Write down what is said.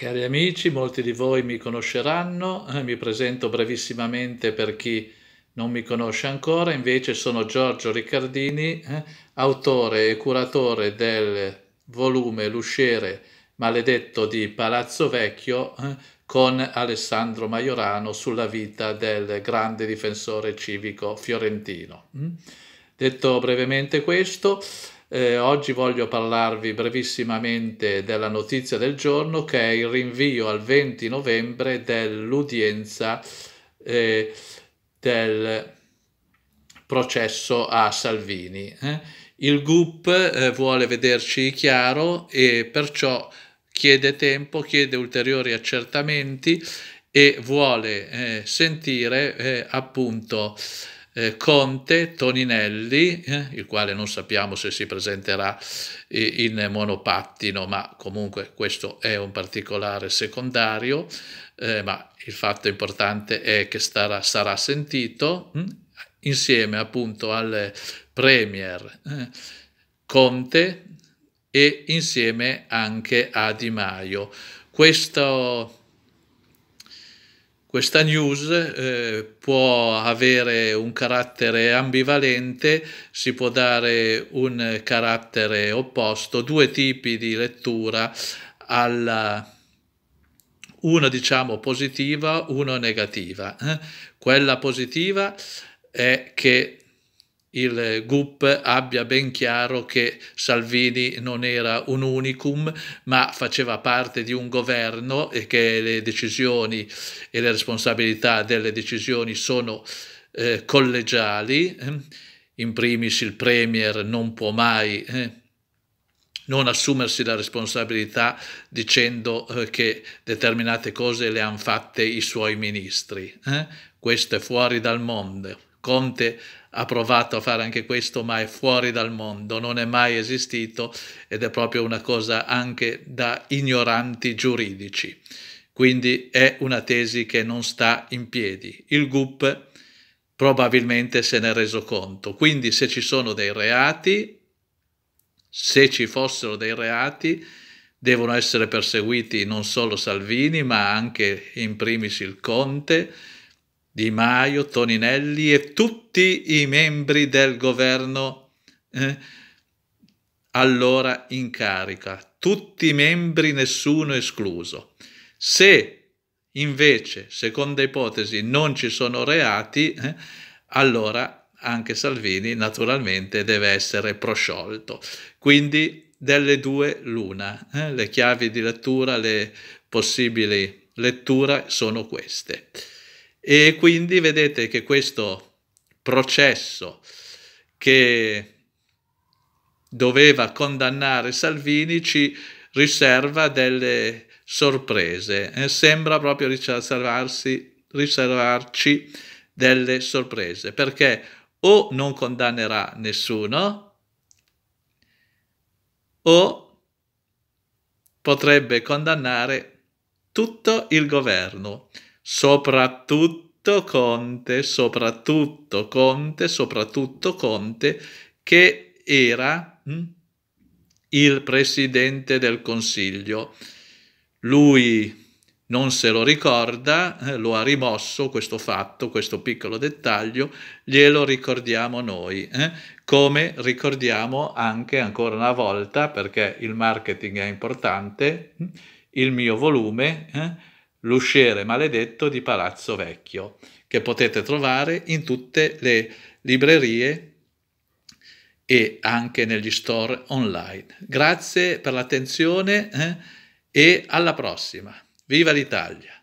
Cari amici, molti di voi mi conosceranno, eh, mi presento brevissimamente per chi non mi conosce ancora, invece sono Giorgio Riccardini, eh, autore e curatore del volume L'usciere maledetto di Palazzo Vecchio eh, con Alessandro Maiorano sulla vita del grande difensore civico fiorentino. Mm? Detto brevemente questo, eh, oggi voglio parlarvi brevissimamente della notizia del giorno che è il rinvio al 20 novembre dell'udienza eh, del processo a Salvini. Eh? Il GUP eh, vuole vederci chiaro e perciò chiede tempo, chiede ulteriori accertamenti e vuole eh, sentire eh, appunto eh, Conte Toninelli, eh, il quale non sappiamo se si presenterà eh, in monopattino, ma comunque questo è un particolare secondario, eh, ma il fatto importante è che starà, sarà sentito mh, hm, insieme appunto al Premier eh, Conte e insieme anche a Di Maio. Questo questa news eh, può avere un carattere ambivalente, si può dare un carattere opposto, due tipi di lettura alla una diciamo positiva, una negativa. Eh. Quella positiva è che il GUP abbia ben chiaro che Salvini non era un unicum, ma faceva parte di un governo e che le decisioni e le responsabilità delle decisioni sono eh, collegiali. In primis il Premier non può mai eh, non assumersi la responsabilità dicendo eh, che determinate cose le hanno fatte i suoi ministri. Eh. Questo è fuori dal mondo. Conte ha provato a fare anche questo, ma è fuori dal mondo, non è mai esistito ed è proprio una cosa anche da ignoranti giuridici. Quindi è una tesi che non sta in piedi. Il GUP probabilmente se n'è reso conto. Quindi se ci sono dei reati, se ci fossero dei reati, devono essere perseguiti non solo Salvini, ma anche in primis il Conte, di Maio, Toninelli e tutti i membri del governo eh, allora in carica, tutti i membri, nessuno escluso. Se invece, seconda ipotesi, non ci sono reati, eh, allora anche Salvini naturalmente deve essere prosciolto. Quindi delle due l'una, eh, le chiavi di lettura, le possibili letture sono queste. E quindi vedete che questo processo che doveva condannare Salvini ci riserva delle sorprese. Eh, sembra proprio riservarci delle sorprese, perché o non condannerà nessuno, o potrebbe condannare tutto il governo soprattutto Conte, soprattutto Conte, soprattutto Conte, che era hm, il presidente del Consiglio. Lui non se lo ricorda, eh, lo ha rimosso questo fatto, questo piccolo dettaglio, glielo ricordiamo noi, eh? come ricordiamo anche ancora una volta, perché il marketing è importante, hm, il mio volume, eh? l'usciere maledetto di Palazzo Vecchio, che potete trovare in tutte le librerie e anche negli store online. Grazie per l'attenzione eh, e alla prossima. Viva l'Italia!